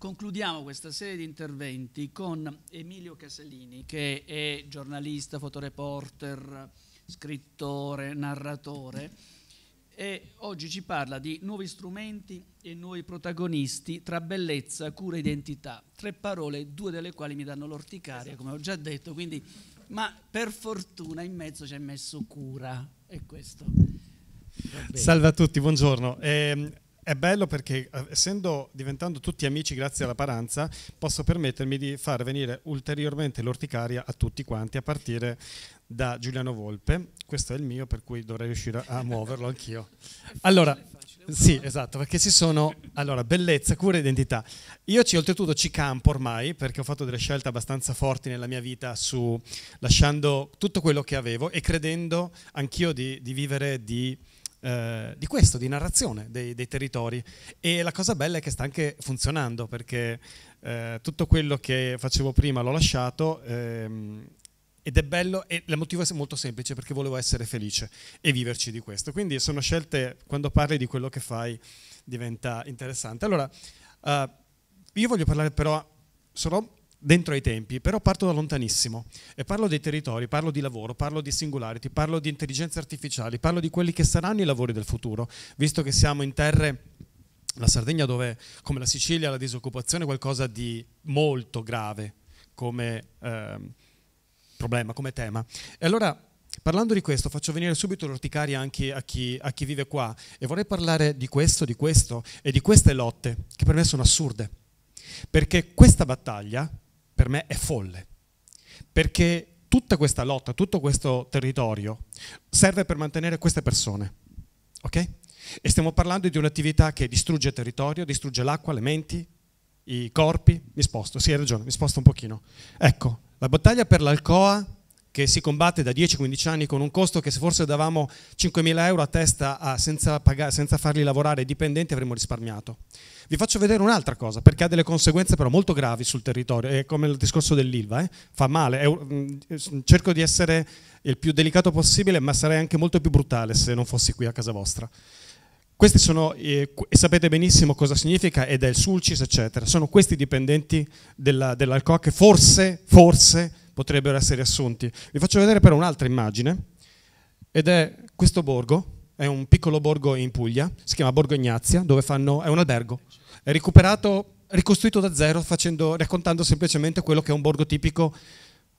Concludiamo questa serie di interventi con Emilio Casalini, che è giornalista, fotoreporter, scrittore, narratore, e oggi ci parla di nuovi strumenti e nuovi protagonisti tra bellezza, cura e identità. Tre parole, due delle quali mi danno l'orticaria, come ho già detto, quindi, ma per fortuna in mezzo ci hai messo cura, è questo. Salve a tutti, buongiorno. Eh, è bello perché eh, essendo diventando tutti amici grazie alla paranza posso permettermi di far venire ulteriormente l'orticaria a tutti quanti a partire da Giuliano Volpe questo è il mio per cui dovrei riuscire a muoverlo anch'io allora sì esatto perché ci sono allora bellezza cura e identità io ci oltretutto ci campo ormai perché ho fatto delle scelte abbastanza forti nella mia vita su lasciando tutto quello che avevo e credendo anch'io di, di vivere di eh, di questo, di narrazione dei, dei, territori. E la cosa bella è che sta anche funzionando, perché eh, tutto quello che facevo prima l'ho lasciato. Ehm, ed è bello, e il motivo è molto semplice, perché volevo essere felice e viverci di questo. Quindi sono scelte, quando parli di quello che fai, diventa interessante. Allora, eh, io voglio parlare però solo dentro ai tempi, però parto da lontanissimo e parlo dei territori, parlo di lavoro, parlo di singularity, parlo di intelligenze artificiali, parlo di quelli che saranno i lavori del futuro, visto che siamo in terre la Sardegna dove come la Sicilia la disoccupazione è qualcosa di molto grave come eh, problema, come tema. E allora Parlando di questo faccio venire subito l'orticaria anche a chi, a chi vive qua e vorrei parlare di questo, di questo e di queste lotte che per me sono assurde, perché questa battaglia per me è folle, perché tutta questa lotta, tutto questo territorio serve per mantenere queste persone, ok? E stiamo parlando di un'attività che distrugge il territorio, distrugge l'acqua, le menti, i corpi, mi sposto, sì hai ragione, mi sposto un pochino. Ecco, la battaglia per l'Alcoa che si combatte da 10-15 anni con un costo che se forse davamo 5.000 euro a testa a ah, senza, pagare, senza, farli lavorare i dipendenti avremmo risparmiato. Vi faccio vedere un'altra cosa, perché ha delle conseguenze però molto gravi sul territorio, è come il discorso dell'ILVA, eh? fa male, mm, eh, cerco di essere il più delicato possibile, ma sarei anche molto più brutale se non fossi qui a casa vostra. Questi sono, eh, e sapete benissimo cosa significa, ed è il Sulcis, eccetera. Sono questi dipendenti della, dell'Alcoa che forse, forse potrebbero essere assunti. Vi faccio vedere però un'altra immagine, ed è questo borgo, è un piccolo borgo in Puglia, si chiama Borgo Ignazia, dove fanno, è un albergo, è recuperato, ricostruito da zero, facendo, raccontando semplicemente quello che è un borgo tipico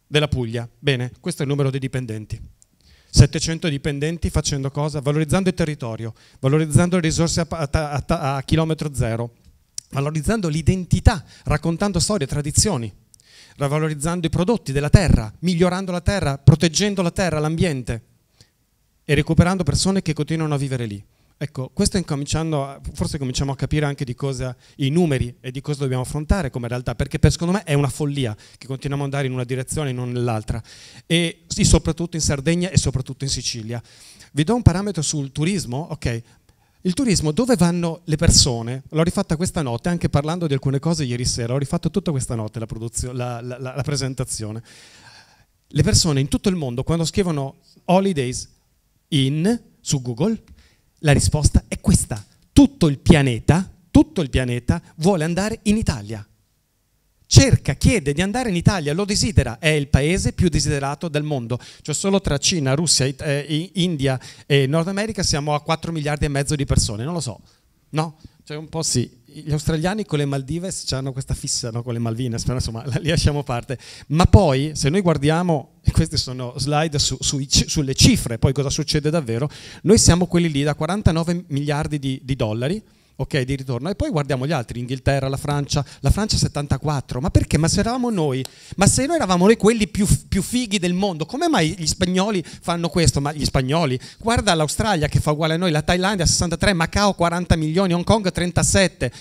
della Puglia. Bene, questo è il numero dei dipendenti. 700 dipendenti facendo cosa? Valorizzando il territorio, valorizzando le risorse a, a, a, a chilometro zero, valorizzando l'identità, raccontando storie, tradizioni, valorizzando i prodotti della terra, migliorando la terra, proteggendo la terra, l'ambiente e recuperando persone che continuano a vivere lì. Ecco, questo incominciando, forse cominciamo a capire anche di cosa i numeri e di cosa dobbiamo affrontare come realtà, perché per secondo me è una follia che continuiamo ad andare in una direzione e non nell'altra, e sì, soprattutto in Sardegna e soprattutto in Sicilia. Vi do un parametro sul turismo, ok? Il turismo, dove vanno le persone? L'ho rifatta questa notte, anche parlando di alcune cose ieri sera, ho rifatto tutta questa notte la, la, la, la presentazione. Le persone in tutto il mondo, quando scrivono holidays in su Google, la risposta è questa. Tutto il pianeta, tutto il pianeta vuole andare in Italia. Cerca, chiede di andare in Italia, lo desidera, è il paese più desiderato del mondo. Cioè solo tra Cina, Russia, eh, India e Nord America siamo a 4 miliardi e mezzo di persone, non lo so. No? Cioè un po' sì, gli australiani con le Maldives hanno questa fissa no? con le Malvinas, però insomma li lasciamo parte. Ma poi se noi guardiamo, e queste sono slide su, su, sulle cifre, poi cosa succede davvero, noi siamo quelli lì da 49 miliardi di, di dollari, ok, di ritorno. E poi guardiamo gli altri, Inghilterra, la Francia, la Francia 74. Ma perché? Ma se eravamo noi, ma se noi eravamo noi quelli più, più fighi del mondo, come mai gli spagnoli fanno questo? Ma gli spagnoli, guarda l'Australia che fa uguale a noi, la Thailandia 63, Macao 40 milioni, Hong Kong 37.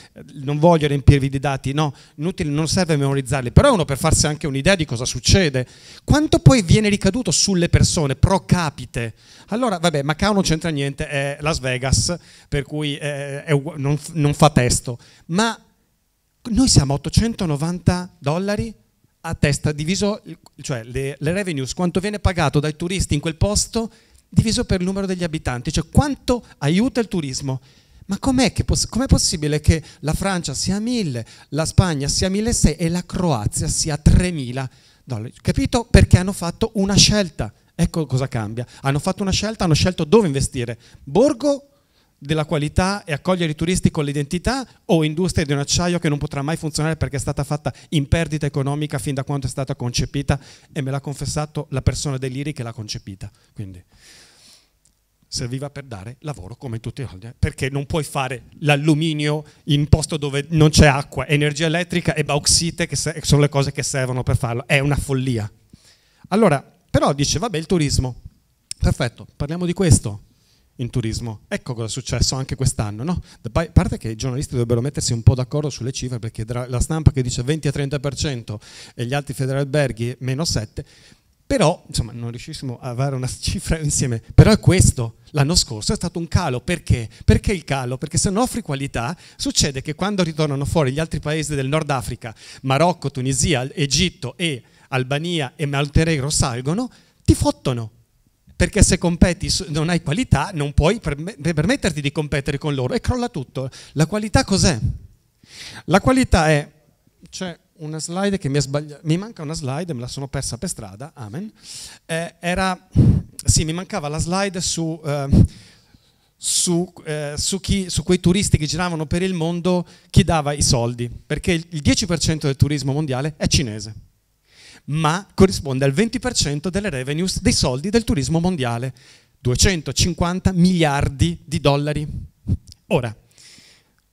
Non voglio riempirvi di dati, no, inutile, non serve memorizzarli, però è uno per farsi anche un'idea di cosa succede. Quanto poi viene ricaduto sulle persone pro capite? Allora, vabbè, Macao non c'entra niente, è Las Vegas, per cui eh, è, è, non, non fa testo, ma noi siamo 890 dollari a testa diviso, cioè le, le, revenues, quanto viene pagato dai turisti in quel posto diviso per il numero degli abitanti, cioè quanto aiuta il turismo. Ma com'è, che, com'è possibile che la Francia sia 1000, la Spagna sia 1600 e la Croazia sia 3000 dollari? Capito? Perché hanno fatto una scelta. Ecco cosa cambia. Hanno fatto una scelta, hanno scelto dove investire. Borgo della qualità e accogliere i turisti con l'identità o industria di un acciaio che non potrà mai funzionare perché è stata fatta in perdita economica fin da quando è stata concepita e me l'ha confessato la persona dell'IRI che l'ha concepita. Quindi serviva per dare lavoro come tutti gli altri, eh, perché non puoi fare l'alluminio in posto dove non c'è acqua, energia elettrica e bauxite che sono le cose che servono per farlo, è una follia. Allora, però dice, vabbè il turismo, perfetto, parliamo di questo, in turismo. Ecco cosa è successo anche quest'anno. No? A parte che i giornalisti dovrebbero mettersi un po' d'accordo sulle cifre, perché la stampa che dice 20-30% e gli altri federalberghi meno 7%, però insomma, non riuscissimo a avere una cifra insieme. Però è questo, l'anno scorso è stato un calo. Perché? Perché il calo? Perché se non offri qualità succede che quando ritornano fuori gli altri paesi del Nord Africa, Marocco, Tunisia, Egitto e Albania e Montenegro salgono, ti fottono perché se competi non hai qualità non puoi permetterti di competere con loro e crolla tutto. La qualità cos'è? La qualità è... C'è una slide che mi ha sbagliato, mi manca una slide, me la sono persa per strada, amen. Eh, era... Sì, mi mancava la slide su... Eh, su, eh, su, chi, su, quei turisti che giravano per il mondo chi dava i soldi, perché il 10% del turismo mondiale è cinese ma corrisponde al 20% delle revenues dei soldi del turismo mondiale, 250 miliardi di dollari. Ora,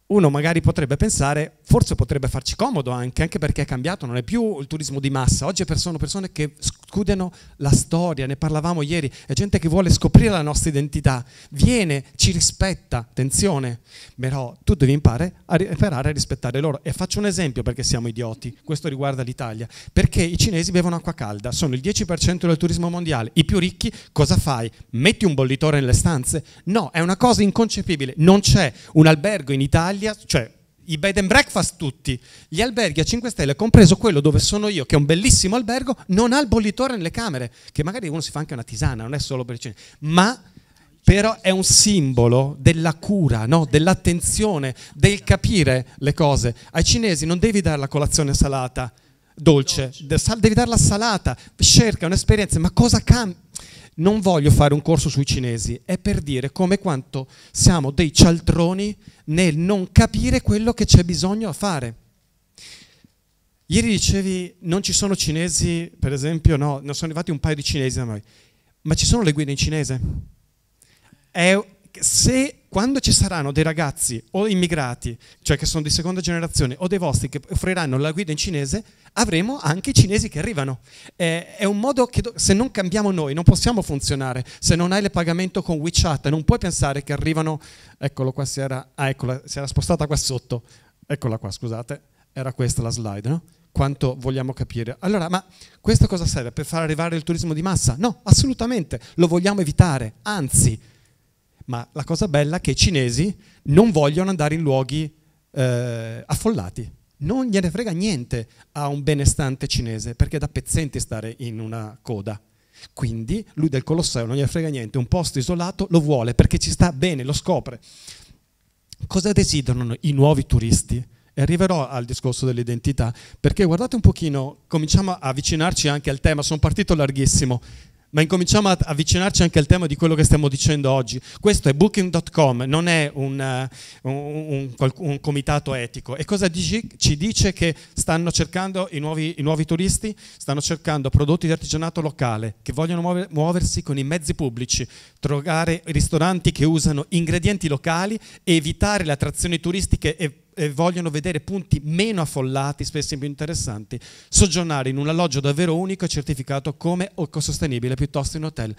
uno magari potrebbe pensare, forse potrebbe farci comodo anche, anche perché è cambiato, non è più il turismo di massa, oggi sono persone che scudano la storia, ne parlavamo ieri, è gente che vuole scoprire la nostra identità, viene, ci rispetta, attenzione, però tu devi imparare a imparare a rispettare loro. E faccio un esempio perché siamo idioti, questo riguarda l'Italia, perché i cinesi bevono acqua calda, sono il 10% del turismo mondiale, i più ricchi cosa fai? Metti un bollitore nelle stanze? No, è una cosa inconcepibile, non c'è un albergo in Italia Italia, cioè i bed and breakfast tutti, gli alberghi a 5 stelle, compreso quello dove sono io, che è un bellissimo albergo, non ha il bollitore nelle camere, che magari uno si fa anche una tisana, non è solo per il cinema, ma però è un simbolo della cura, no? dell'attenzione, del capire le cose. Ai cinesi non devi dare la colazione salata, dolce, dolce. devi darla salata, cerca un'esperienza, ma cosa cambia? non voglio fare un corso sui cinesi, è per dire come quanto siamo dei cialtroni nel non capire quello che c'è bisogno a fare. Ieri dicevi non ci sono cinesi, per esempio, no, non sono arrivati un paio di cinesi da noi, ma ci sono le guide in cinese. È, se quando ci saranno dei ragazzi o immigrati, cioè che sono di seconda generazione, o dei vostri che offriranno la guida in cinese, avremo anche i cinesi che arrivano. Eh, è un modo che se non cambiamo noi non possiamo funzionare. Se non hai il pagamento con WeChat non puoi pensare che arrivano... Eccolo qua, si era, ah, eccola, si era spostata qua sotto. Eccola qua, scusate. Era questa la slide, no? quanto vogliamo capire. Allora, ma questo cosa serve? Per far arrivare il turismo di massa? No, assolutamente, lo vogliamo evitare, anzi. Ma la cosa bella è che i cinesi non vogliono andare in luoghi eh, affollati non gliene frega niente a un benestante cinese, perché è da pezzenti stare in una coda. Quindi lui del Colosseo non gliene frega niente, un posto isolato lo vuole perché ci sta bene, lo scopre. Cosa desiderano i nuovi turisti? E arriverò al discorso dell'identità, perché guardate un pochino, cominciamo a avvicinarci anche al tema, sono partito larghissimo ma incominciamo ad avvicinarci anche al tema di quello che stiamo dicendo oggi. Questo è Booking.com, non è un, eh, un, un, un comitato etico. E cosa ci dice? Che stanno cercando i nuovi, i nuovi, turisti, stanno cercando prodotti di artigianato locale, che vogliono muoversi con i mezzi pubblici, trovare ristoranti che usano ingredienti locali e evitare le attrazioni turistiche e e vogliono vedere punti meno affollati, spesso più interessanti, soggiornare in un alloggio davvero unico e certificato come ecosostenibile piuttosto in hotel.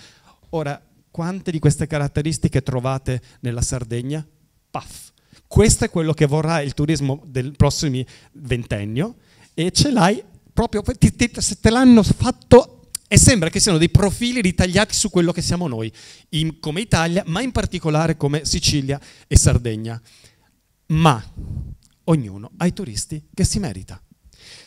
Ora, quante di queste caratteristiche trovate nella Sardegna? Paf! Questo è quello che vorrà il turismo del prossimo ventennio e ce l'hai proprio, ti, ti, te l'hanno fatto e sembra che siano dei profili ritagliati su quello che siamo noi, in, come Italia, ma in particolare come Sicilia e Sardegna ma ognuno ha i turisti che si merita.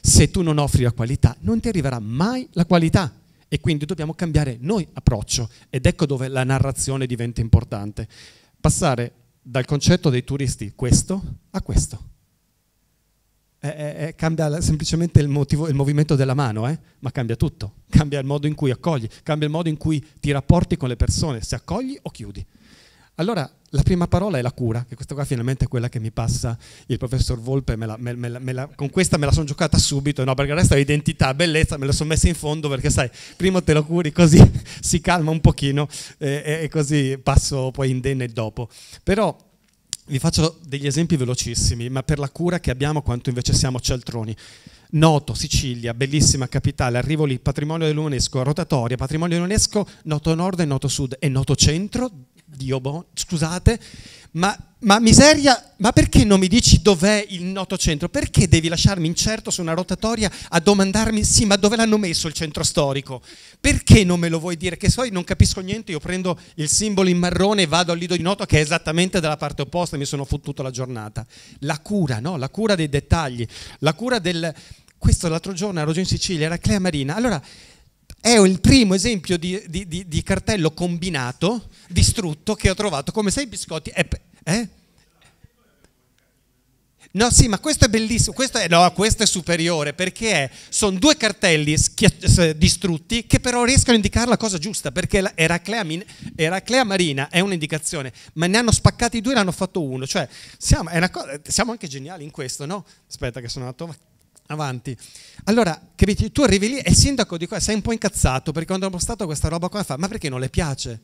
Se tu non offri la qualità, non ti arriverà mai la qualità. E quindi dobbiamo cambiare noi approccio. Ed ecco dove la narrazione diventa importante. Passare dal concetto dei turisti questo a questo. Eh, eh, cambia semplicemente il, motivo, il, movimento della mano, eh? ma cambia tutto, cambia il modo in cui accogli, cambia il modo in cui ti rapporti con le persone, se accogli o chiudi. Allora la prima parola è la cura, che questa qua finalmente è quella che mi passa il professor Volpe, me la, me, me, la, con questa me la sono giocata subito, no, perché il resto è identità, bellezza, me la sono messa in fondo perché sai, prima te lo curi così si calma un pochino eh, e così passo poi indenne dopo. Però vi faccio degli esempi velocissimi, ma per la cura che abbiamo quanto invece siamo cialtroni. Noto, Sicilia, bellissima capitale, arrivo lì, patrimonio dell'UNESCO, rotatoria, patrimonio dell'UNESCO, noto nord e noto sud e noto centro, Dio buono, scusate, ma, ma, miseria, ma perché non mi dici dov'è il noto centro? Perché devi lasciarmi incerto su una rotatoria a domandarmi sì, ma dove l'hanno messo il centro storico? Perché non me lo vuoi dire? Che so, non capisco niente, io prendo il simbolo in marrone e vado al lido di noto che è esattamente dalla parte opposta e mi sono fottuto la giornata. La cura, no? La cura dei dettagli, la cura del... Questo l'altro giorno ero giù in Sicilia, era Clea Marina. Allora, è il primo esempio di, di, di, di cartello combinato, distrutto, che ho trovato. Come sei biscotti? Eh, eh? No, sì, ma questo è bellissimo. Questo è, no, questo è superiore perché sono due cartelli distrutti che però riescono a indicare la cosa giusta perché Eraclea, Eraclea Marina è un'indicazione, ma ne hanno spaccati due e ne hanno fatto uno. Cioè, siamo, cosa, siamo anche geniali in questo, no? Aspetta, che sono andato avanti. Allora, capiti, tu arrivi lì e il sindaco di qua eh, sei un po' incazzato perché quando hanno postato questa roba qua fa, ma perché non le piace?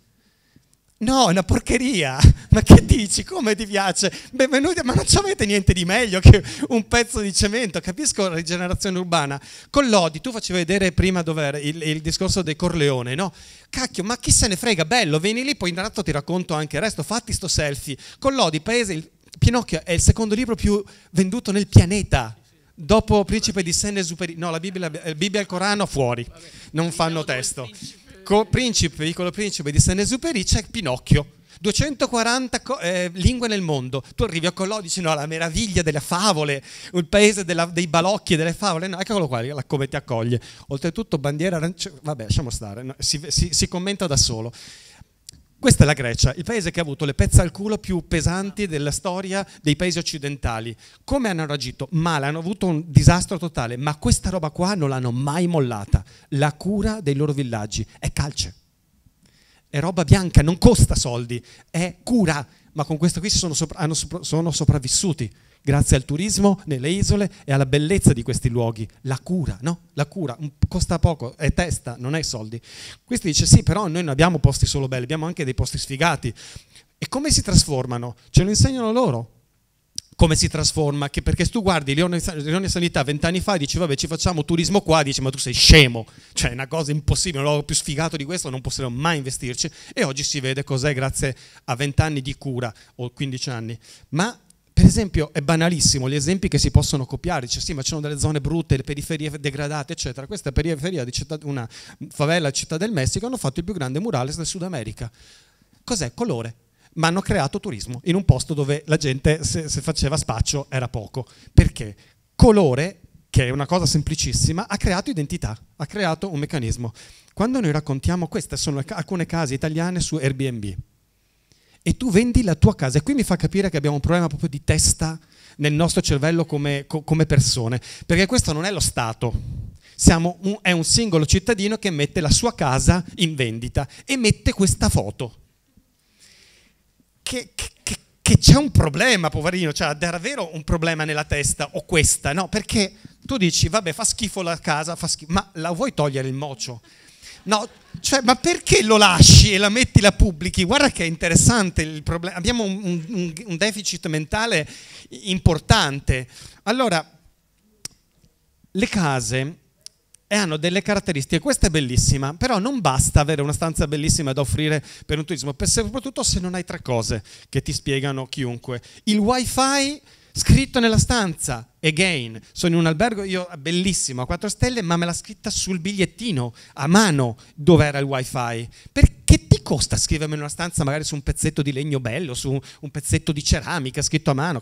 No, è una porcheria. Ma che dici? Come ti piace? Benvenuti, ma non ci avete niente di meglio che un pezzo di cemento. Capisco la rigenerazione urbana. Con Lodi, tu facevi vedere prima dov'era il, il discorso dei Corleone, no? Cacchio, ma chi se ne frega? Bello, vieni lì, poi in realtà ti racconto anche il resto. Fatti sto selfie. Con Lodi, paese, il, Pinocchio è il secondo libro più venduto nel pianeta dopo Principe di Senne exupéry no, la Bibbia, la Bibbia e il Corano fuori, non fanno testo. Col principe, piccolo principe di Senne exupéry c'è Pinocchio. 240 eh, lingue nel mondo. Tu arrivi a Collodi e dici no, la meraviglia delle favole, il paese della, dei balocchi e delle favole. No, eccolo qua, come ti accoglie. Oltretutto bandiera arancione, vabbè, lasciamo stare, no, si, si, si commenta da solo. Questa è la Grecia, il paese che ha avuto le pezze al culo più pesanti della storia dei paesi occidentali. Come hanno reagito? Male, hanno avuto un disastro totale, ma questa roba qua non l'hanno mai mollata. La cura dei loro villaggi è calce, è roba bianca, non costa soldi, è cura, ma con questo qui sono, sopra- sono sopravvissuti grazie al turismo nelle isole e alla bellezza di questi luoghi, la cura, no? La cura costa poco, è testa, non è soldi. Questi dice sì, però noi non abbiamo posti solo belli, abbiamo anche dei posti sfigati. E come si trasformano? Ce lo insegnano loro. Come si trasforma? Che perché se tu guardi Leone, Sanità vent'anni fa e dici vabbè ci facciamo turismo qua, dici ma tu sei scemo, cioè è una cosa impossibile, un luogo più sfigato di questo non possiamo mai investirci e oggi si vede cos'è grazie a vent'anni di cura o 15 anni. Ma per esempio, è banalissimo gli esempi che si possono copiare, dice sì, ma ci sono delle zone brutte, le periferie degradate, eccetera. Questa è periferia di città, una favela città del Messico, hanno fatto il più grande murales del Sud America. Cos'è? Colore. Ma hanno creato turismo in un posto dove la gente, se, se faceva spaccio, era poco. Perché? Colore che è una cosa semplicissima, ha creato identità, ha creato un meccanismo. Quando noi raccontiamo, queste sono alcune case italiane su Airbnb, e tu vendi la tua casa. E qui mi fa capire che abbiamo un problema proprio di testa nel nostro cervello come, co, come persone, perché questo non è lo Stato. Un, è un singolo cittadino che mette la sua casa in vendita e mette questa foto. Che, che, che c'è un problema, poverino, cioè davvero un problema nella testa o questa, no? Perché tu dici, vabbè, fa schifo la casa, fa schifo, ma la vuoi togliere il mocio? No, cioè, ma perché lo lasci e la metti, la pubblichi? Guarda che è interessante il problema. Abbiamo un, un, un deficit mentale importante. Allora, le case eh, hanno delle caratteristiche, questa è bellissima, però non basta avere una stanza bellissima da offrire per un turismo, soprattutto se non hai tre cose che ti spiegano chiunque. Il wifi scritto nella stanza, again. Sono in un albergo, io bellissimo, a 4 stelle, ma me l'ha scritta sul bigliettino, a mano, dove era il wifi. Perché ti costa scrivermi in una stanza magari su un pezzetto di legno bello, su un pezzetto di ceramica scritto a mano?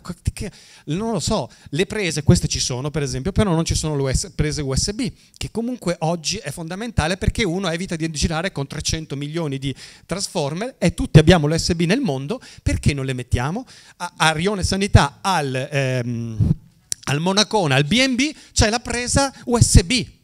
Non lo so, le prese, queste ci sono per esempio, però non ci sono le prese USB, che comunque oggi è fondamentale perché uno evita di girare con 300 milioni di transformer e tutti abbiamo l'USB nel mondo, perché non le mettiamo? A, a Rione Sanità al... Ehm, al Monacona, al BNB c'è la presa USB.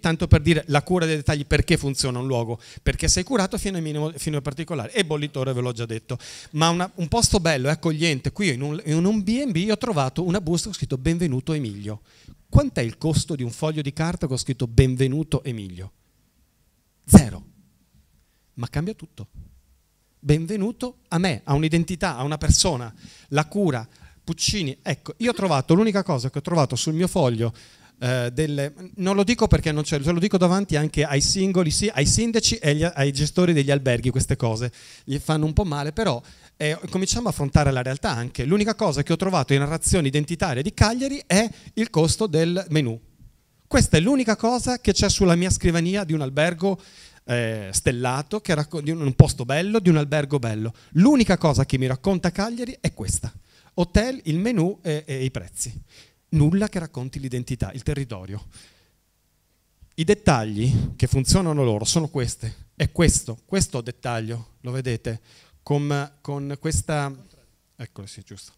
Tanto per dire la cura dei dettagli, perché funziona un luogo? Perché sei curato fino al, minimo, fino al particolare. E bollitore ve l'ho già detto. Ma una, un posto bello e accogliente. Qui in un, BB ho trovato una busta con scritto Benvenuto Emilio. Quant'è il costo di un foglio di carta con scritto Benvenuto Emilio? Zero. Ma cambia tutto benvenuto a me, a un'identità, a una persona, la cura, Puccini, ecco, io ho trovato l'unica cosa che ho trovato sul mio foglio eh, delle, non lo dico perché non c'è, te lo dico davanti anche ai singoli, sì, ai sindaci e agli, ai gestori degli alberghi queste cose gli fanno un po' male, però eh, cominciamo a affrontare la realtà anche. L'unica cosa che ho trovato in narrazione identitaria di Cagliari è il costo del menù. Questa è l'unica cosa che c'è sulla mia scrivania di un albergo eh, stellato, che racco- di un, un posto bello, di un albergo bello. L'unica cosa che mi racconta Cagliari è questa hotel, il menù e, e i prezzi. Nulla che racconti l'identità, il territorio. I dettagli che funzionano loro sono questi. È questo, questo dettaglio, lo vedete, con, con questa... Eccolo, sì, giusto.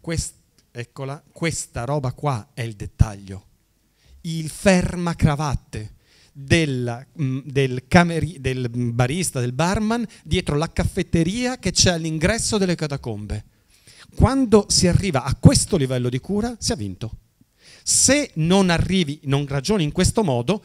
Quest, eccola, questa roba qua è il dettaglio. Il fermacravatte della, mm, del, cameri, del barista, del barman, dietro la caffetteria che c'è all'ingresso delle catacombe quando si arriva a questo livello di cura, si è vinto. Se non arrivi, non ragioni in questo modo,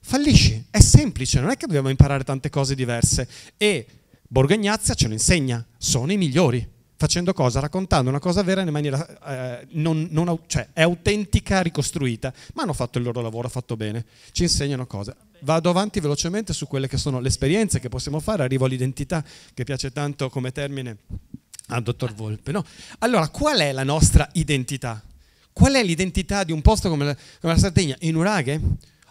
fallisci. È semplice, non è che dobbiamo imparare tante cose diverse. E Borghagnazza ce lo insegna, sono i migliori. Facendo cosa? Raccontando una cosa vera in maniera eh, non, non, cioè, è autentica, ricostruita, ma hanno fatto il loro lavoro, fatto bene, ci insegnano cose. Vado avanti velocemente su quelle che sono le esperienze che possiamo fare, arrivo all'identità che piace tanto come termine Ah, dottor Volpe, no. Allora, qual è la nostra identità? Qual è l'identità di un posto come la, come la Sardegna? In Uraghe?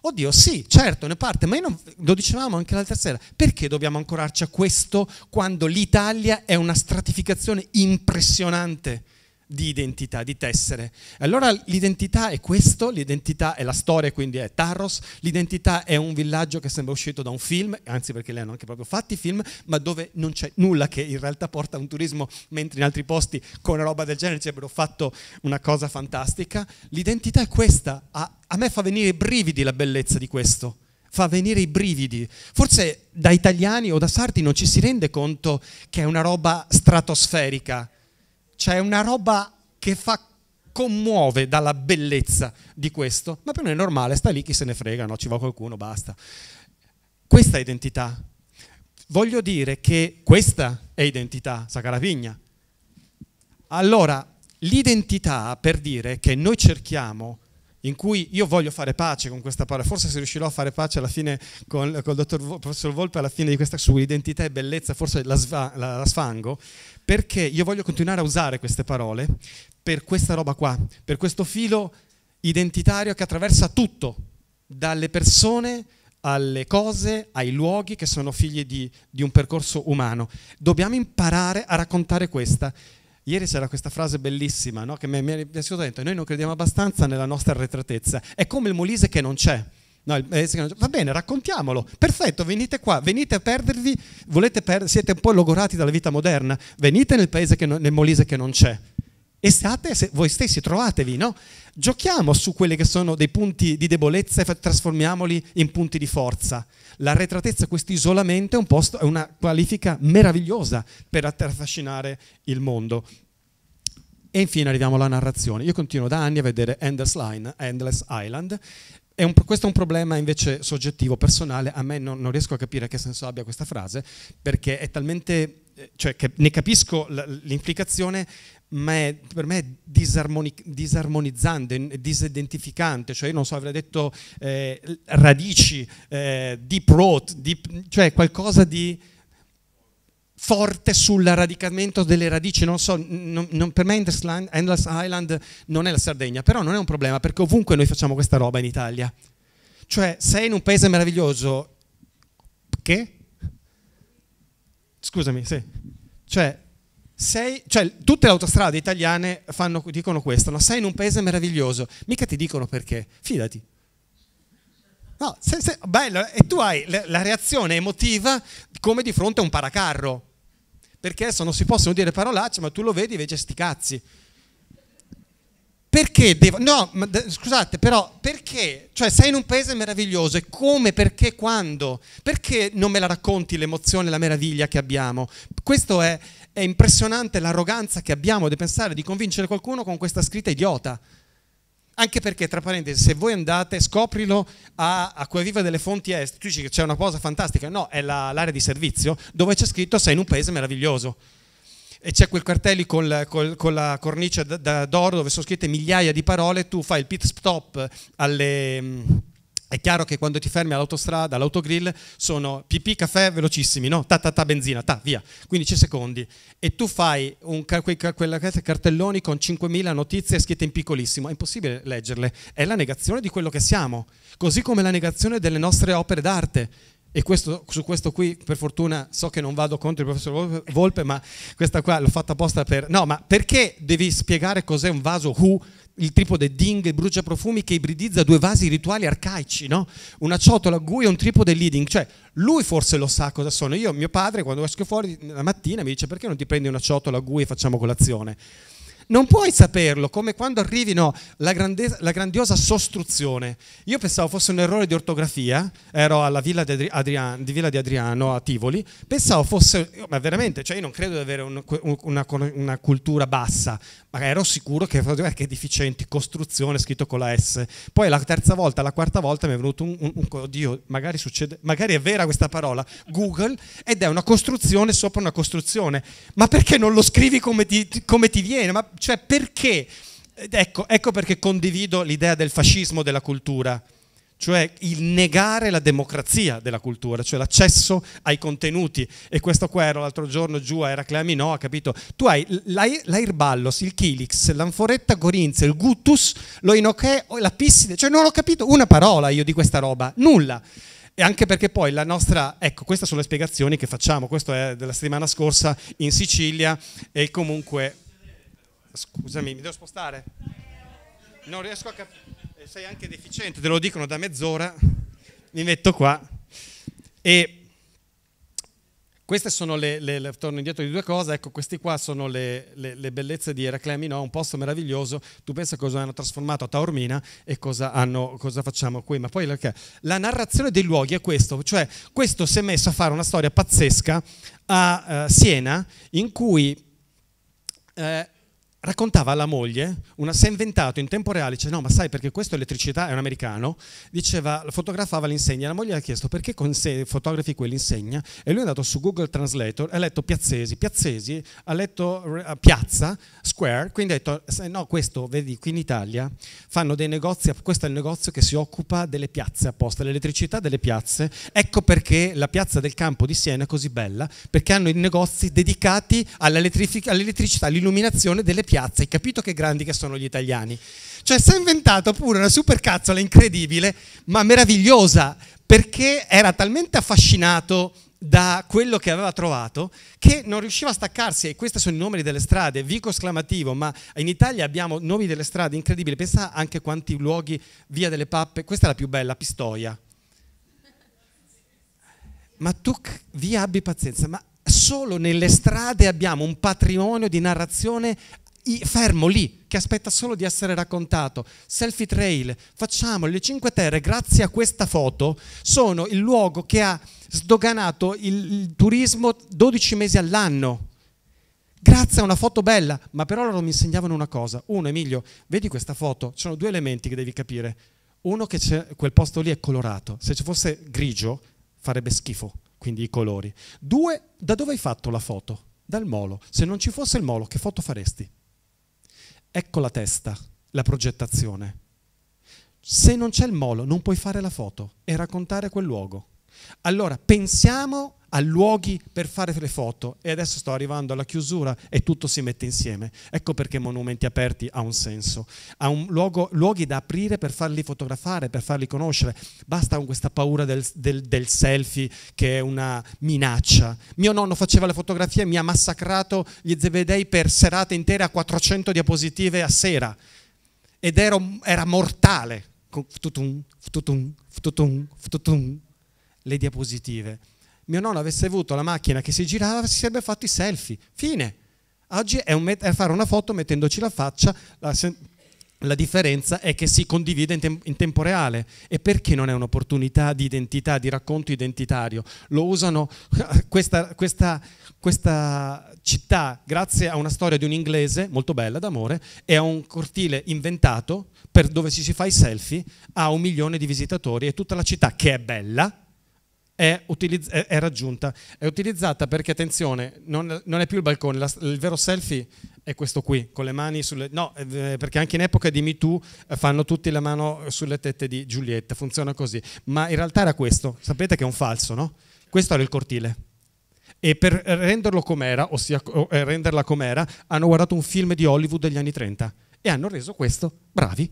Oddio, sì, certo, ne parte, ma non, lo dicevamo anche l'altra sera, perché dobbiamo ancorarci a questo quando l'Italia è una stratificazione impressionante? di identità, di tessere. Allora l'identità è questo, l'identità è la storia, quindi è Tarros, l'identità è un villaggio che sembra uscito da un film, anzi perché le hanno anche proprio fatti i film, ma dove non c'è nulla che in realtà porta a un turismo, mentre in altri posti con una roba del genere ci avrebbero fatto una cosa fantastica. L'identità è questa, a, a me fa venire i brividi la bellezza di questo fa venire i brividi. Forse da italiani o da sarti non ci si rende conto che è una roba stratosferica, c'è una roba che fa commuove dalla bellezza di questo, ma per noi è normale, sta lì chi se ne frega, no? ci va qualcuno, basta. Questa è identità. Voglio dire che questa è identità, Sacarapigna. Allora, l'identità per dire che noi cerchiamo in cui io voglio fare pace con questa parola, forse se riuscirò a fare pace alla fine con, con il dottor, professor Volpe alla fine di questa sua identità e bellezza, forse la, sva, la, la sfango, perché io voglio continuare a usare queste parole per questa roba qua, per questo filo identitario che attraversa tutto, dalle persone alle cose, ai luoghi che sono figli di, di un percorso umano. Dobbiamo imparare a raccontare questa. Ieri c'era questa frase bellissima no? che mi è piaciuto dentro, noi non crediamo abbastanza nella nostra arretratezza, è come il Molise che non c'è. No, va bene, raccontiamolo. Perfetto, venite qua, venite a perdervi, per... siete un po' logorati dalla vita moderna, venite nel paese che non... nel Molise che non c'è e state voi stessi, trovatevi, no? Giochiamo su quelli che sono dei punti di debolezza e trasformiamoli in punti di forza. L'arretratezza, questo isolamento è, un posto, è una qualifica meravigliosa per affascinare il mondo. E infine arriviamo alla narrazione. Io continuo da anni a vedere Endless, Line, Endless Island. È un, questo è un problema invece soggettivo, personale. A me non, non riesco a capire che senso abbia questa frase perché è talmente eh, cioè ne capisco l'implicazione, ma è, per me è disarmoni- disarmonizzante, disidentificante, cioè io non so, avrei detto eh, radici, eh, deep root, deep, cioè qualcosa di forte sull'radicamento delle radici, non so, non, non, per me Endless Island non è la Sardegna, però non è un problema perché ovunque noi facciamo questa roba in Italia, cioè sei in un paese meraviglioso, che? Scusami, sì, cioè sei, cioè tutte le autostrade italiane fanno, dicono questo, no? sei in un paese meraviglioso, mica ti dicono perché, fidati. No, sei, sei, bello, e tu hai la reazione emotiva come di fronte a un paracarro, perché adesso non si possono dire parolacce, ma tu lo vedi invece sti cazzi. Perché devo... No, ma, scusate, però perché? Cioè sei in un paese meraviglioso e come, perché, quando? Perché non me la racconti l'emozione, la meraviglia che abbiamo? Questo è è impressionante l'arroganza che abbiamo di pensare di convincere qualcuno con questa scritta idiota. Anche perché, tra parentesi, se voi andate, scoprilo a Viva delle Fonti Est, tu dici che c'è una cosa fantastica, no, è l'area di servizio dove c'è scritto sei in un paese meraviglioso e c'è quel cartello col, con la cornice d'oro dove sono scritte migliaia di parole, tu fai il pit stop alle è chiaro che quando ti fermi all'autostrada, all'autogrill, sono pipì, caffè velocissimi, no? Ta ta ta benzina, ta via, 15 secondi. E tu fai un, quei, quei cartelloni con 5.000 notizie scritte in piccolissimo, è impossibile leggerle. È la negazione di quello che siamo, così come la negazione delle nostre opere d'arte e questo, su questo qui per fortuna so che non vado contro il professor Volpe, ma questa qua l'ho fatta apposta per... No, ma perché devi spiegare cos'è un vaso Hu, il tripode Ding brucia profumi che ibridizza due vasi rituali arcaici, no? Una ciotola Gui e un tripode Leading, cioè lui forse lo sa cosa sono. Io, mio padre, quando esco fuori la mattina mi dice perché non ti prendi una ciotola Gui e facciamo colazione? Non puoi saperlo, come quando arrivino la, grande, la grandiosa sostruzione. Io pensavo fosse un errore di ortografia, ero alla villa di, Adriano, di villa di Adriano a Tivoli, pensavo fosse, ma veramente, cioè io non credo di avere un, una, una cultura bassa, ma ero sicuro che, eh, che è deficiente, costruzione scritto con la S. Poi la terza volta, la quarta volta mi è venuto un, un, un oddio, magari succede, magari è vera questa parola, Google, ed è una costruzione sopra una costruzione. Ma perché non lo scrivi come ti, come ti viene? Ma cioè perché? Ecco, ecco perché condivido l'idea del fascismo della cultura cioè il negare la democrazia della cultura, cioè l'accesso ai contenuti. E questo qua era l'altro giorno giù a Eraclea Minò, ha capito? Tu hai l'airballos, il kilix, l'anforetta gorinze, il gutus, lo inoche, la pisside, cioè non ho capito una parola io di questa roba, nulla. E anche perché poi la nostra, ecco, queste sono le spiegazioni che facciamo, questo è della settimana scorsa in Sicilia e comunque... Scusami, mi devo spostare? Non riesco a capire sei anche deficiente, te lo dicono da mezz'ora, mi metto qua. E queste sono le, le, le torno indietro di due cose, ecco, queste qua sono le, le bellezze di Eraclemino, un posto meraviglioso, tu pensa cosa hanno trasformato a Taormina e cosa, hanno, cosa facciamo qui, ma poi perché? la narrazione dei luoghi è questo, cioè questo si è messo a fare una storia pazzesca a uh, Siena in cui... Uh, raccontava alla moglie, una, si è inventato in tempo reale, dice no ma sai perché questo è elettricità, è un americano, diceva, fotografava l'insegna, la moglie gli ha chiesto perché con sé fotografi quell'insegna e lui è andato su Google Translator, ha letto Piazzesi, Piazzesi ha letto uh, Piazza, Square, quindi ha detto no questo vedi qui in Italia fanno dei negozi, questo è il negozio che si occupa delle piazze apposta, l'elettricità delle piazze, ecco perché la piazza del campo di Siena è così bella, perché hanno i negozi dedicati all'elettricità, all'illuminazione delle piazze piazza, hai capito che grandi che sono gli italiani. Cioè si è inventato pure una supercazzola incredibile, ma meravigliosa, perché era talmente affascinato da quello che aveva trovato che non riusciva a staccarsi e questi sono i nomi delle strade, Vico esclamativo, ma in Italia abbiamo nomi delle strade incredibili, pensa anche quanti luoghi, Via delle Pappe, questa è la più bella, Pistoia. Ma tu via abbi pazienza, ma solo nelle strade abbiamo un patrimonio di narrazione fermo lì, che aspetta solo di essere raccontato. Selfie trail, facciamo le Cinque Terre, grazie a questa foto, sono il luogo che ha sdoganato il, il turismo 12 mesi all'anno. Grazie a una foto bella, ma per loro mi insegnavano una cosa. Uno, Emilio, vedi questa foto? Ci sono due elementi che devi capire. Uno, che quel posto lì è colorato. Se ci fosse grigio, farebbe schifo, quindi i colori. Due, da dove hai fatto la foto? Dal molo. Se non ci fosse il molo, che foto faresti? Ecco la testa, la progettazione. Se non c'è il molo non puoi fare la foto e raccontare quel luogo. Allora pensiamo a luoghi per fare le foto e adesso sto arrivando alla chiusura e tutto si mette insieme. Ecco perché Monumenti Aperti ha un senso, ha un luogo, luoghi da aprire per farli fotografare, per farli conoscere. Basta con questa paura del, del, del selfie che è una minaccia. Mio nonno faceva le fotografie e mi ha massacrato gli zebedei per serate intere a 400 diapositive a sera ed ero, era mortale. Fututum, fututum, fututum, fututum le diapositive. Mio nonno avesse avuto la macchina che si girava, si sarebbe fatto i selfie. Fine. Oggi è, un met- è fare una foto mettendoci la faccia, la, se- la differenza è che si condivide in, tem- in, tempo reale. E perché non è un'opportunità di identità, di racconto identitario? Lo usano questa, questa, questa città, grazie a una storia di un inglese molto bella d'amore, e a un cortile inventato per dove ci si fa i selfie, ha un milione di visitatori e tutta la città, che è bella, è, utilizz- è, è raggiunta. È utilizzata perché, attenzione, non, non è più il balcone, la, il vero selfie è questo qui, con le mani sulle... No, eh, eh perché anche in epoca di MeToo eh, fanno tutti la mano sulle tette di Giulietta, funziona così. Ma in realtà era questo, sapete che è un falso, no? Questo era il cortile. E per renderlo com'era, ossia eh, renderla com'era, hanno guardato un film di Hollywood degli anni 30 e hanno reso questo bravi.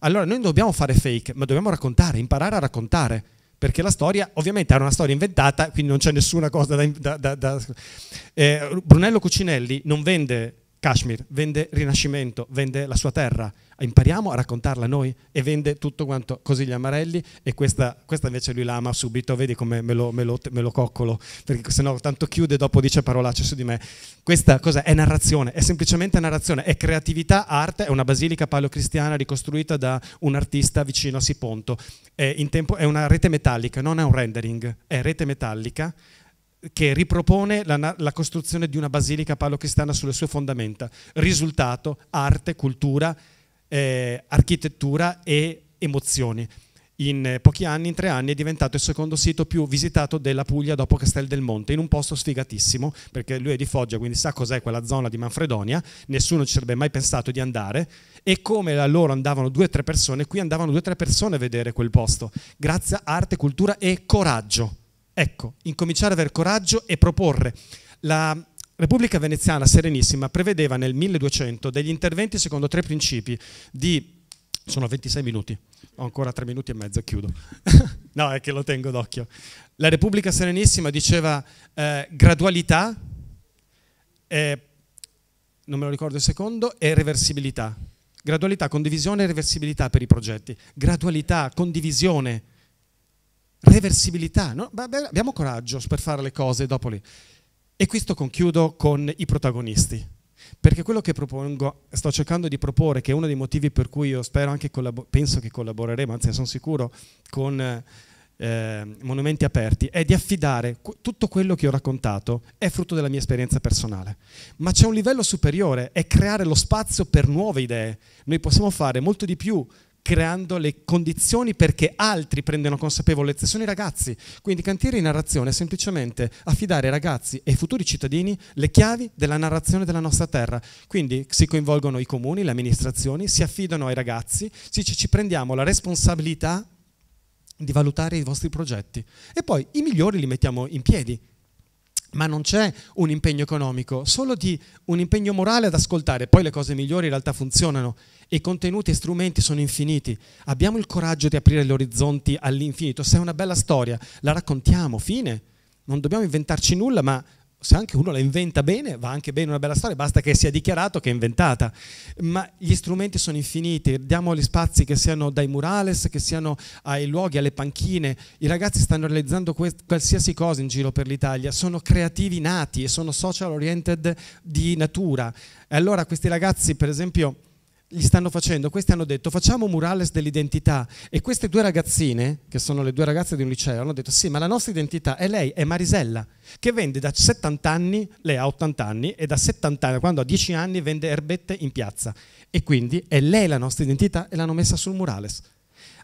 Allora noi non dobbiamo fare fake, ma dobbiamo raccontare, imparare a raccontare perché la storia ovviamente era una storia inventata, quindi non c'è nessuna cosa da... da, da, da. Eh, Brunello Cucinelli non vende Kashmir, vende Rinascimento, vende la sua terra impariamo a raccontarla noi e vende tutto quanto così gli amarelli e questa, questa invece lui la ama subito, vedi come me lo, me lo, me lo coccolo, perché se no tanto chiude e dopo dice parolacce su di me. Questa cosa è narrazione, è semplicemente narrazione, è creatività, arte, è una basilica paleocristiana ricostruita da un artista vicino a Siponto, è, tempo, è una rete metallica, non è un rendering, è rete metallica che ripropone la, la, costruzione di una basilica palocristiana sulle sue fondamenta. Risultato, arte, cultura, eh, architettura e emozioni. In eh, pochi anni, in tre anni, è diventato il secondo sito più visitato della Puglia dopo Castel del Monte, in un posto sfigatissimo, perché lui è di Foggia, quindi sa cos'è quella zona di Manfredonia, nessuno ci sarebbe mai pensato di andare, e come da loro andavano due o tre persone, qui andavano due o tre persone a vedere quel posto, grazie a arte, cultura e coraggio. Ecco, incominciare ad avere coraggio e proporre la Repubblica Veneziana Serenissima prevedeva nel 1200 degli interventi secondo tre principi di... Sono 26 minuti, ho ancora tre minuti e mezzo, chiudo. no, è che lo tengo d'occhio. La Repubblica Serenissima diceva eh, gradualità, eh, non me lo ricordo il secondo, e reversibilità. Gradualità, condivisione e reversibilità per i progetti. Gradualità, condivisione, reversibilità. No? Beh, abbiamo coraggio per fare le cose dopo lì. E questo concludo con i protagonisti, perché quello che propongo, sto cercando di proporre, che è uno dei motivi per cui io spero anche, penso che collaboreremo, anzi sono sicuro, con eh, Monumenti Aperti, è di affidare tutto quello che ho raccontato, è frutto della mia esperienza personale, ma c'è un livello superiore, è creare lo spazio per nuove idee. Noi possiamo fare molto di più creando le condizioni perché altri prendano consapevolezza, sono i ragazzi. Quindi cantiere di narrazione è semplicemente affidare ai ragazzi e ai futuri cittadini le chiavi della narrazione della nostra terra. Quindi si coinvolgono i comuni, le amministrazioni, si affidano ai ragazzi, si dice ci prendiamo la responsabilità di valutare i vostri progetti e poi i migliori li mettiamo in piedi ma non c'è un impegno economico, solo di un impegno morale ad ascoltare. Poi le cose migliori in realtà funzionano e contenuti e strumenti sono infiniti. Abbiamo il coraggio di aprire gli orizzonti all'infinito. Se è una bella storia, la raccontiamo, fine. Non dobbiamo inventarci nulla, ma se anche uno la inventa bene, va anche bene una bella storia, basta che sia dichiarato che è inventata. Ma gli strumenti sono infiniti, diamo gli spazi che siano dai murales, che siano ai luoghi, alle panchine. I ragazzi stanno realizzando qualsiasi cosa in giro per l'Italia, sono creativi nati e sono social oriented di natura. E allora questi ragazzi, per esempio, gli stanno facendo, questi hanno detto facciamo murales dell'identità e queste due ragazzine, che sono le due ragazze di un liceo, hanno detto sì ma la nostra identità è lei, è Marisella, che vende da 70 anni, lei ha 80 anni e da 70 anni, quando ha 10 anni vende erbette in piazza e quindi è lei la nostra identità e l'hanno messa sul murales.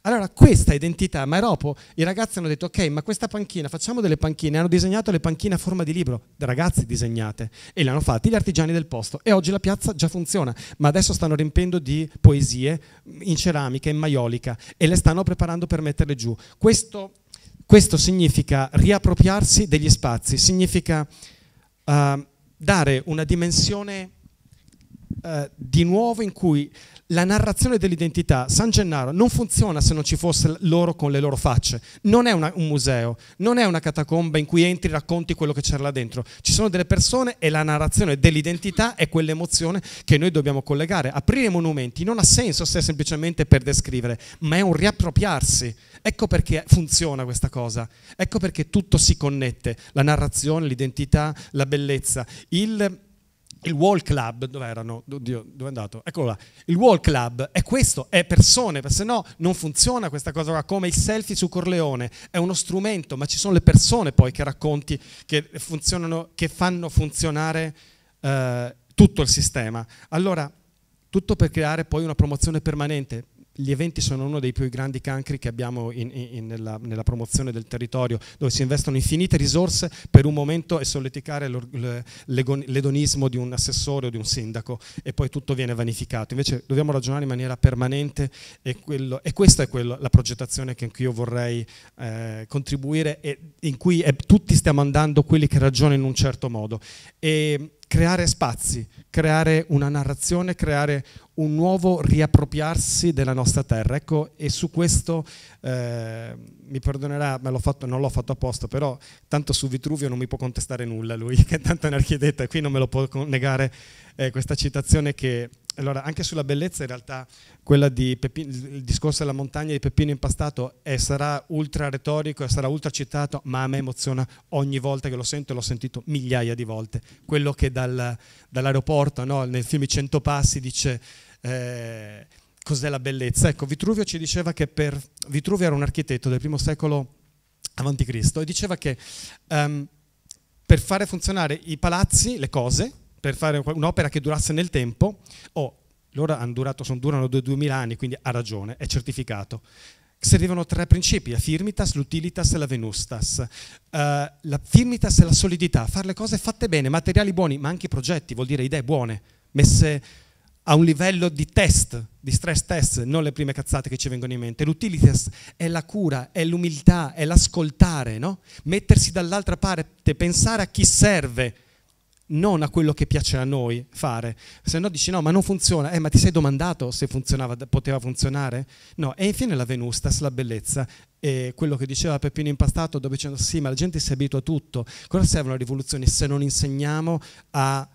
Allora questa identità, ma dopo i ragazzi hanno detto ok, ma questa panchina, facciamo delle panchine, hanno disegnato le panchine a forma di libro, ragazzi disegnate, e le hanno fatte gli artigiani del posto. E oggi la piazza già funziona, ma adesso stanno riempendo di poesie in ceramica, in maiolica, e le stanno preparando per metterle giù. Questo, questo significa riappropriarsi degli spazi, significa uh, dare una dimensione eh, di nuovo in cui la narrazione dell'identità, San Gennaro, non funziona se non ci fosse loro con le loro facce. Non è una, un museo, non è una catacomba in cui entri e racconti quello che c'era là dentro. Ci sono delle persone e la narrazione dell'identità è quell'emozione che noi dobbiamo collegare. Aprire i monumenti non ha senso se è semplicemente per descrivere, ma è un riappropriarsi. Ecco perché funziona questa cosa. Ecco perché tutto si connette. La narrazione, l'identità, la bellezza, il il Wall Club, dove erano? Oddio, dove è andato? Eccolo là. Il Wall Club è questo, è persone, perché se no non funziona questa cosa qua, come il selfie su Corleone, è uno strumento, ma ci sono le persone poi che racconti, che, funzionano, che fanno funzionare eh, tutto il sistema. Allora, tutto per creare poi una promozione permanente, gli eventi sono uno dei più grandi cancri che abbiamo in, in, nella, nella, promozione del territorio, dove si investono infinite risorse per un momento e solleticare l'edonismo di un assessore o di un sindaco e poi tutto viene vanificato. Invece dobbiamo ragionare in maniera permanente e, quello, e questa è quello, la progettazione che anch'io vorrei eh, contribuire e in cui è, tutti stiamo andando quelli che ragionano in un certo modo. E, creare spazi, creare una narrazione, creare un nuovo riappropriarsi della nostra terra. Ecco, e su questo eh, mi perdonerà, fatto, non l'ho fatto apposta, però tanto su Vitruvio non mi può contestare nulla lui, che è tanto un architetto e qui non me lo può negare eh, questa citazione che allora, anche sulla bellezza in realtà Pepino, il discorso della montagna di Peppino Impastato è, sarà ultra retorico e sarà ultra citato, ma a me emoziona ogni volta che lo sento e l'ho sentito migliaia di volte. Quello che dal, dall'aeroporto, no, nel film I Cento Passi, dice... Eh, cos'è la bellezza? Ecco, Vitruvio ci diceva che per Vitruvio era un architetto del primo secolo avanti Cristo e diceva che um, per fare funzionare i palazzi, le cose, per fare un'opera che durasse nel tempo, oh, loro hanno durato, sono, durano 2000 anni, quindi ha ragione, è certificato. Servivano tre principi, la firmitas, l'utilitas e la venustas. Uh, la firmitas è la solidità, fare le cose fatte bene, materiali buoni, ma anche progetti, vuol dire idee buone, messe a un livello di test, di stress test, non le prime cazzate che ci vengono in mente. L'utilitas è la cura, è l'umiltà, è l'ascoltare, no? mettersi dall'altra parte, pensare a chi serve, non a quello che piace a noi fare. Se no dici no, ma non funziona, eh, ma ti sei domandato se funzionava, poteva funzionare? No, e infine la Venustas, la bellezza, e quello che diceva Peppino Impastato, dove dicendo sì, ma la gente si abitua a tutto, cosa servono le rivoluzioni se non insegniamo, a,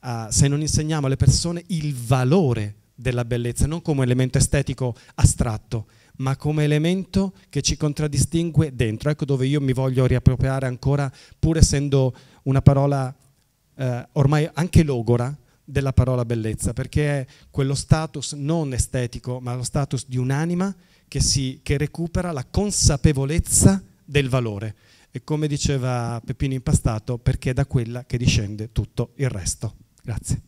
a, se non insegniamo alle persone il valore della bellezza, non come elemento estetico astratto, ma come elemento che ci contraddistingue dentro. Ecco dove io mi voglio riappropriare ancora, pur essendo una parola eh, ormai anche logora della parola bellezza, perché è quello status non estetico, ma lo status di un'anima che, si, che recupera la consapevolezza del valore. E come diceva Peppino Impastato, perché è da quella che discende tutto il resto. Grazie.